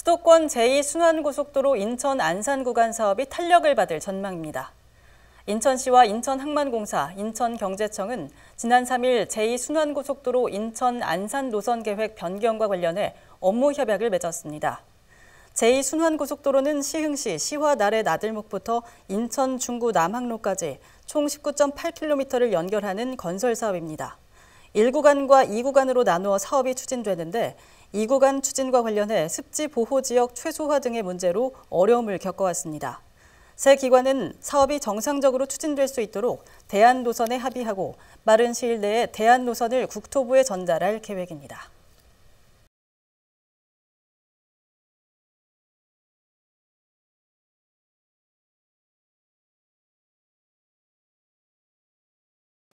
수도권 제2순환고속도로 인천 안산 구간 사업이 탄력을 받을 전망입니다. 인천시와 인천항만공사, 인천경제청은 지난 3일 제2순환고속도로 인천 안산 노선 계획 변경과 관련해 업무 협약을 맺었습니다. 제2순환고속도로는 시흥 시 시화 나래 나들목부터 인천 중구 남항로까지 총 19.8km를 연결하는 건설 사업입니다. 1구간과 2구간으로 나누어 사업이 추진되는데 이 구간 추진과 관련해 습지 보호 지역 최소화 등의 문제로 어려움을 겪어왔습니다. 새 기관은 사업이 정상적으로 추진될 수 있도록 대안 노선에 합의하고 빠른 시일 내에 대안 노선을 국토부에 전달할 계획입니다.